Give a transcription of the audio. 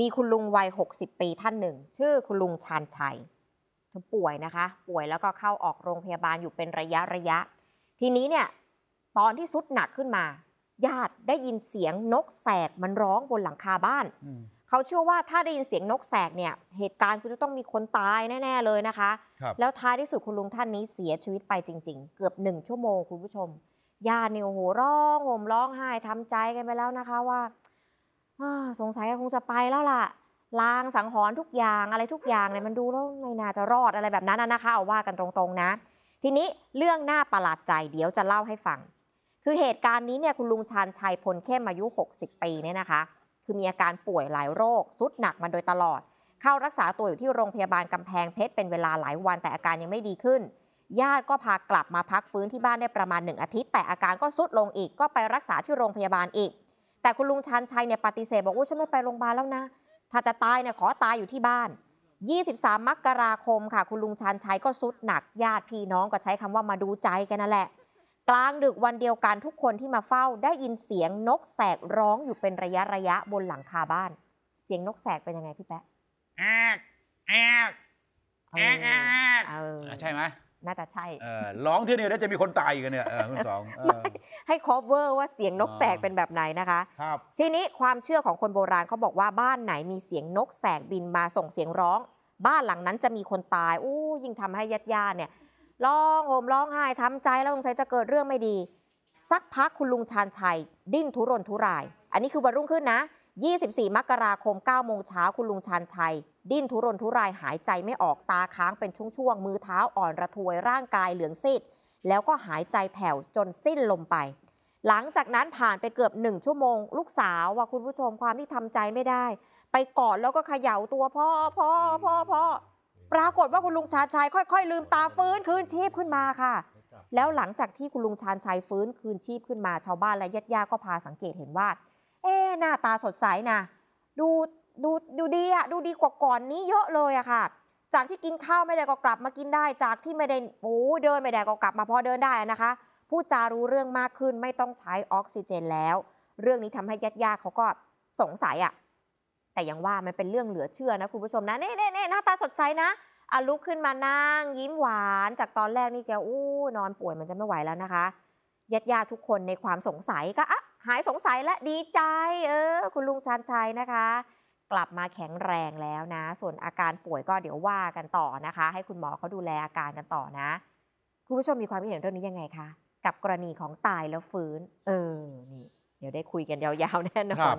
มีคุณลุงวัย 60 ปีท่านหนึ่งชื่อคุณลุงชานชัยเธอป่วยนะคะ ป่วยแล้วก็เข้าออกโรงพยาบาลอยู่เป็นระยะระยะ ทีนี้เนี่ยตอนที่สุดหนักขึ้นมา ญาติได้ยินเสียงนกแสกมันร้องบนหลังคาบ้านเขาเชื่อว่าถ้าได้ยินเสียงนกแสกเนี่ย เหตุการณ์คุณจะต้องมีคนตายแน่ ๆเลยนะคะ แล้วท้ายที่สุดคุณลุงท่านนี้เสียชีวิตไปจริง ๆ เกือบหนึ่งชั่วโมงคุณผู้ชมญาติเนี่ยโอ้โหร้อง โหมร้องไห้ทำใจกันไปแล้วนะคะว่าสงสัยคงจะไปแล้วล่ะลางสังหรณ์ทุกอย่างอะไรทุกอย่างเลยมันดูแล้วไม่น่าจะรอดอะไรแบบนั้นนะคะ เอาว่ากันตรงๆนะ ทีนี้เรื่องน่าประหลาดใจเดี๋ยวจะเล่าให้ฟัง คือเหตุการณ์นี้เนี่ยคุณลุงชานชัยพลเข้มอายุ 60 ปีเนี่ยนะคะ คือมีอาการป่วยหลายโรค สุดหนักมาโดยตลอด เข้ารักษาตัวอยู่ที่โรงพยาบาลกำแพงเพชรเป็นเวลาหลายวัน แต่อาการยังไม่ดีขึ้น ญาติก็พากลับมาพักฟื้นที่บ้านได้ประมาณหนึ่งอาทิตย์ แต่อาการก็สุดลงอีกก็ไปรักษาที่โรงพยาบาลอีกแต่คุณลุงชันชัยเนี่ยปฏิเสธบอกว่าฉันไม่ไปโรงพยาบาลแล้วนะถ้าจะตายเนี่ยขอตายอยู่ที่บ้าน 23มกราคมค่ะ คุณลุงชันชัยก็สุดหนัก ญาติพี่น้องก็ใช้คำว่ามาดูใจกันนั่นแหละ กลางดึกวันเดียวกันทุกคนที่มาเฝ้าได้ยินเสียงนกแสกร้องอยู่เป็นระยะระยะบนหลังคาบ้าน เสียงนกแสกเป็นยังไงพี่แป๊ะแอกแอกแอกแอกใช่ไหมน่าจะใช่ ร้องที่นี่แล้วจะมีคนตายกันเนี่ยคุณสองให้ cover ว่าเสียงนกแสกเป็นแบบไหนนะคะ ครับ ทีนี้ความเชื่อของคนโบราณเขาบอกว่าบ้านไหนมีเสียงนกแสกบินมาส่งเสียงร้อง บ้านหลังนั้นจะมีคนตายอู้ยิ่งทำให้ญาติญาติเนี่ยร้องโหมร้องไห้ทำใจแล้วสงสัยจะเกิดเรื่องไม่ดี สักพักคุณลุงชานชัยดิ้นทุรนทุราย อันนี้คือวันรุ่งขึ้นนะ24 มกราคม 9 โมงเช้า คุณลุงชานชัย ดิ้นทุรนทุรายหายใจไม่ออกตาค้างเป็นช่วงๆ มือเท้าอ่อนระทวยร่างกายเหลืองซีดแล้วก็หายใจแผ่วจนสิ้นลมไป หลังจากนั้นผ่านไปเกือบหนึ่งชั่วโมง ลูกสาวว่ะคุณผู้ชมความที่ทำใจไม่ได้ ไปกอดแล้วก็เขย่าตัวพ่อพ่อพ่อพ่อปรากฏว่าคุณลุงชาญชัยค่อย ๆ ลืมตาฟื้นคืนชีพขึ้นมาค่ะ แล้วหลังจากที่คุณลุงชาญชัยฟื้นคืนชีพขึ้นมาชาวบ้านและญาติๆก็พาสังเกตเห็นว่าเอ๊หน้าตาสดใสนะดูดูดูดีอะดูดีกว่าก่อนนี้เยอะเลยอะค่ะ จากที่กินข้าวไม่ได้ก็กลับมากินได้จากที่ไม่ได้โอ้เดินไม่ได้ก็กลับมาพอเดินได้นะคะพูดจารู้เรื่องมากขึ้นไม่ต้องใช้ออกซิเจนแล้ว เรื่องนี้ทำให้ญาติญาติเขาก็สงสัยอะแต่ยังว่ามันเป็นเรื่องเหลือเชื่อนะคุณผู้ชมนะเน่เน่เน่หน้าตาสดใสนะอาลุกขึ้นมานั่งยิ้มหวานจากตอนแรกนี่แกอู้ นอนป่วยมันจะไม่ไหวแล้วนะคะญาติญาติทุกคนในความสงสัยก็อ่ะหายสงสัยและดีใจ เออ คุณลุงชานชัยนะคะ กลับมาแข็งแรงแล้วนะ ส่วนอาการป่วยก็เดี๋ยวว่ากันต่อนะคะ ให้คุณหมอเขาดูแลอาการกันต่อนะ คุณผู้ชมมีความคิดเห็นเรื่องนี้ยังไงคะ กับกรณีของตายแล้วฟื้น เออนี่เดี๋ยวได้คุยกันยาวๆ แน่นอน